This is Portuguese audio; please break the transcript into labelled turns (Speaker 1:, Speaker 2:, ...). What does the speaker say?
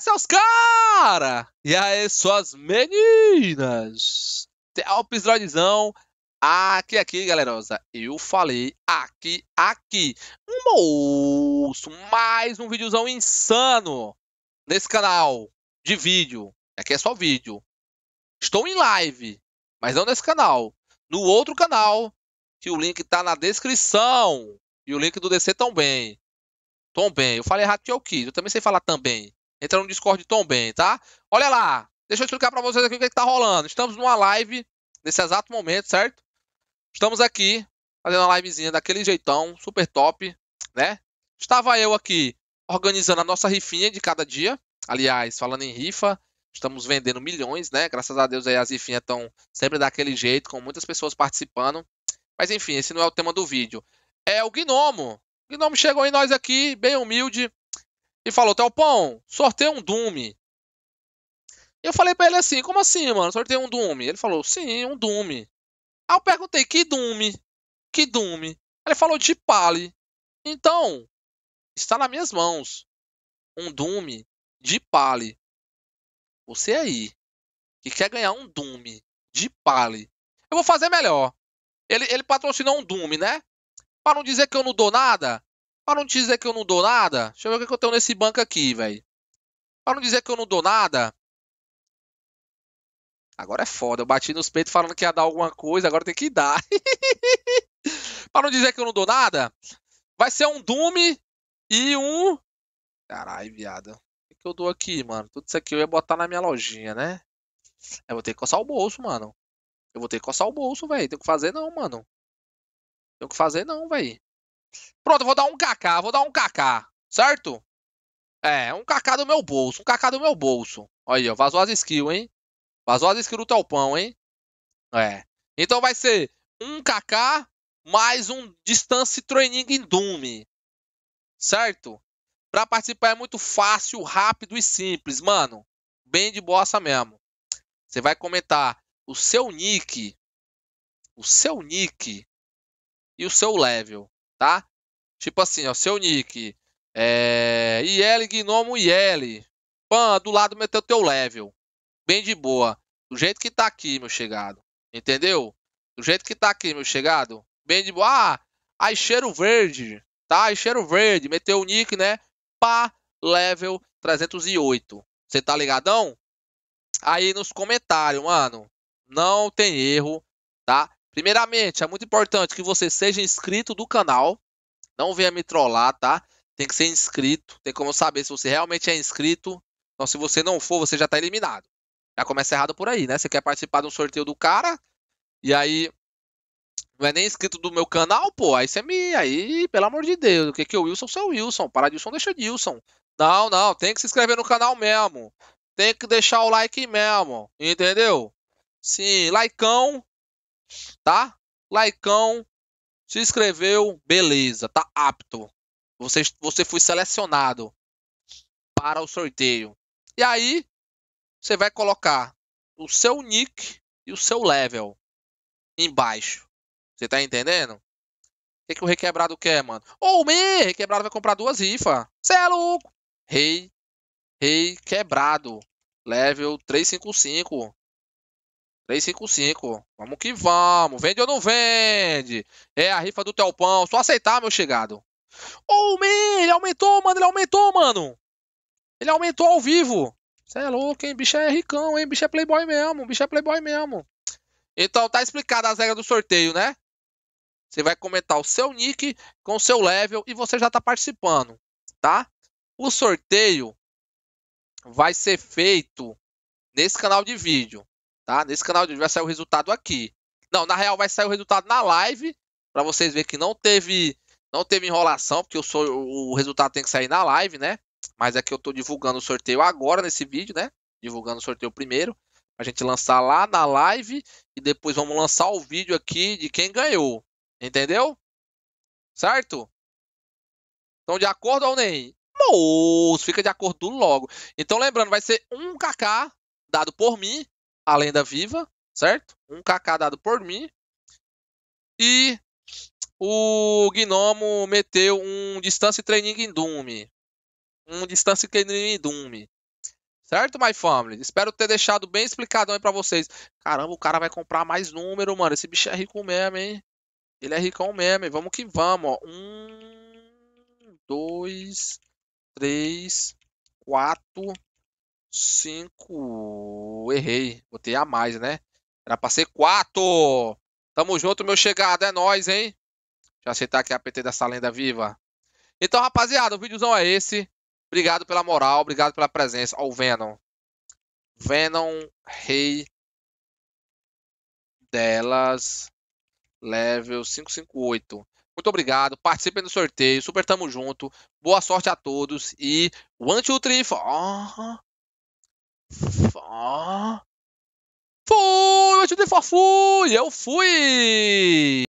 Speaker 1: seus caras! E aí, suas meninas! Alpes Droidzão, aqui, aqui, galerosa. Eu falei aqui, aqui. Moço, mais um videozão insano nesse canal de vídeo. Aqui é só vídeo. Estou em live, mas não nesse canal. No outro canal, que o link tá na descrição. E o link do DC também. Também. Eu falei errado que eu quis. Eu também sei falar também. Entra no Discord também, tá? Olha lá. Deixa eu explicar para vocês aqui o que, é que tá rolando. Estamos numa live nesse exato momento, certo? Estamos aqui fazendo uma livezinha daquele jeitão, super top, né? Estava eu aqui organizando a nossa rifinha de cada dia. Aliás, falando em rifa, estamos vendendo milhões, né? Graças a Deus aí as rifinhas estão sempre daquele jeito, com muitas pessoas participando. Mas enfim, esse não é o tema do vídeo. É o Gnomo. O Gnomo chegou em nós aqui, bem humilde, e falou: Telpão, sorteio um Doom. Eu falei pra ele assim: Como assim, mano? Sorteio um Doom? Ele falou: Sim, um Doom. Aí eu perguntei: Que Doom? Que Doom? Ele falou: De Pali. Então, está nas minhas mãos um Doom de Pali. Você aí, que quer ganhar um Doom de Pali. Eu vou fazer melhor. Ele, ele patrocinou um Doom, né? Para não dizer que eu não dou nada, Pra não dizer que eu não dou nada, deixa eu ver o que eu tenho nesse banco aqui, velho. Pra não dizer que eu não dou nada. Agora é foda. Eu bati nos peitos falando que ia dar alguma coisa, agora tem que dar. pra não dizer que eu não dou nada, vai ser um Doom e um. Caralho, viado. O que eu dou aqui, mano? Tudo isso aqui eu ia botar na minha lojinha, né? Eu vou ter que coçar o bolso, mano. Eu vou ter que coçar o bolso, velho. Tem que fazer não, mano. Tem que fazer não, velho. Pronto, eu vou dar um KK, vou dar um KK, certo? É, um KK do meu bolso, um KK do meu bolso. Aí, ó, vazou as skills, hein? Vazou as skills do Talpão, hein? É. Então vai ser um KK mais um Distance Training em Doom. Certo? Pra participar é muito fácil, rápido e simples, mano. Bem de bossa mesmo. Você vai comentar o seu nick, o seu nick e o seu level tá? Tipo assim, ó, seu nick é IL Gnomo IL. Pã, do lado meteu teu level. Bem de boa. Do jeito que tá aqui, meu chegado. Entendeu? Do jeito que tá aqui, meu chegado. Bem de boa. Ah, aí cheiro verde, tá? Aí cheiro verde, meteu o nick, né? Pá, level 308. Você tá ligadão? Aí nos comentários, mano. Não tem erro, tá? Primeiramente, é muito importante que você seja inscrito do canal. Não venha me trollar, tá? Tem que ser inscrito. Tem como saber se você realmente é inscrito. Então, se você não for, você já está eliminado. Já começa errado por aí, né? Você quer participar de um sorteio do cara e aí não é nem inscrito do meu canal, pô. Aí você me. Aí, pelo amor de Deus, o que que é o Wilson seu Wilson? Para de Wilson, deixa de Wilson. Não, não, tem que se inscrever no canal mesmo. Tem que deixar o like mesmo, entendeu? Sim, likeão tá? likeão, se inscreveu, beleza, tá apto. Você, você foi selecionado para o sorteio. E aí, você vai colocar o seu nick e o seu level embaixo. Você tá entendendo? O que, que o requebrado quer, mano? Ô, oh, me! Requebrado vai comprar duas rifas. Você é louco! Rei, rei quebrado. Level 355. 355. Vamos que vamos. Vende ou não vende? É a rifa do Telpão. Só aceitar, meu chegado. Oh, man, ele aumentou, mano. Ele aumentou, mano. Ele aumentou ao vivo. Você é louco, hein? Bicho é ricão, hein? Bicho é playboy mesmo. Bicho é playboy mesmo. Então, tá explicada as regras do sorteio, né? Você vai comentar o seu nick com o seu level e você já tá participando, tá? O sorteio vai ser feito nesse canal de vídeo. Tá? Nesse canal de hoje vai sair o resultado aqui. Não, na real vai sair o resultado na live, para vocês verem que não teve não teve enrolação, porque eu sou o resultado tem que sair na live, né? Mas é que eu tô divulgando o sorteio agora nesse vídeo, né? Divulgando o sorteio primeiro, a gente lançar lá na live e depois vamos lançar o vídeo aqui de quem ganhou. Entendeu? Certo? Estão de acordo ou nem? Moço, fica de acordo logo. Então lembrando, vai ser um kk dado por mim a lenda viva, certo? Hum. Um Kaká dado por mim. E o Gnomo meteu um Distance Training em Doom. Um Distance Training em Doom. Certo, my family? Espero ter deixado bem explicado aí pra vocês. Caramba, o cara vai comprar mais número, mano. Esse bicho é rico mesmo, hein? Ele é rico mesmo, hein? Vamos que vamos, ó. Um, dois, três, quatro, 5. Errei. Botei a mais, né? Era pra ser 4. Tamo junto, meu chegado. É nóis, hein? Já aceitar aqui a PT dessa lenda viva. Então, rapaziada, o vídeozão é esse. Obrigado pela moral, obrigado pela presença. Ó, o Venom. Venom, rei delas, level 558. Muito obrigado, participem do sorteio, super tamo junto. Boa sorte a todos e one, two, three, four. Oh. Fã. Fui, eu te dei fui, eu fui!